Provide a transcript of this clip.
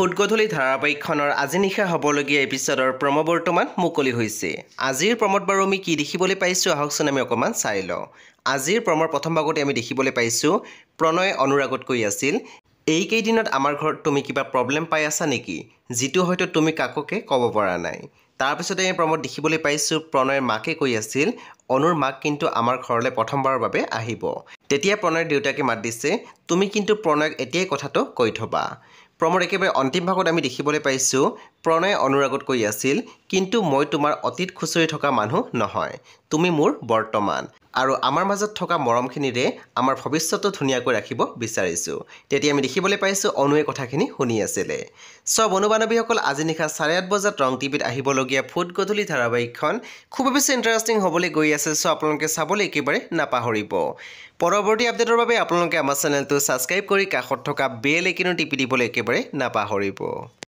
foot গধূলি ধাৰাবাহিকখনৰ আজি নিশা হ'বলগীয়া এপিচডৰ প্ৰম বৰ্তমান মুকলি হৈছে আজিৰ প্ৰমত বাৰু আমি কি দেখিবলৈ পাইছোঁ আহকচোন আমি অকণমান চাই লওঁ আজিৰ প্ৰমৰ প্ৰথম ভাগতে আমি দেখিবলৈ পাইছোঁ প্ৰণয়ে অনুৰাগত কৈ আছিল এইকেইদিনত আমাৰ ঘৰত তুমি কিবা প্ৰব্লেম পাই আছা নেকি যিটো হয়তো তুমি কাককে ক'ব পৰা নাই তাৰপিছতে আমি প্ৰমত দেখিবলৈ পাইছোঁ প্ৰণয়ৰ মাকে কৈ আছিল অনুৰ মাক কিন্তু আমাৰ ঘৰলৈ প্ৰথমবাৰৰ বাবে আহিব তেতিয়া প্ৰণয়ৰ দেউতাকে মাত দিছে তুমি কিন্তু প্ৰণয়ক এতিয়াই কথাটো কৈ থ'বা প্ৰমৰ একেবাৰে অন্তিম ভাগত আমি দেখিবলৈ পাইছোঁ প্ৰণয়ে অনুৰাগত কৈ আছিল কিন্তু মই তোমাৰ অতীত খুচৰি থকা মানুহ নহয় তুমি মোৰ বৰ্তমান আৰু আমাৰ মাজত থকা মৰমখিনিৰে আমাৰ ভৱিষ্যতটো ধুনীয়াকৈ ৰাখিব বিচাৰিছোঁ তেতিয়া আমি দেখিবলৈ পাইছোঁ অনুৱে কথাখিনি শুনি আছিলে চব অনুবানৱীসকল আজি নিশা চাৰে আঠ বজাত ৰং টিভিত আহিবলগীয়া ফুট গধূলি ধাৰাবাহিকখন খুবেই বেছি ইণ্টাৰেষ্টিং হ'বলৈ গৈ আছে চ' আপোনালোকে চাবলৈ একেবাৰে নাপাহৰিব পৰৱৰ্তী আপডেটৰ বাবে আপোনালোকে আমাৰ চেনেলটো ছাবস্ক্ৰাইব কৰি কাষত থকা বেল এইকিনো টিপি দিবলৈ একেবাৰে নাপাহৰিব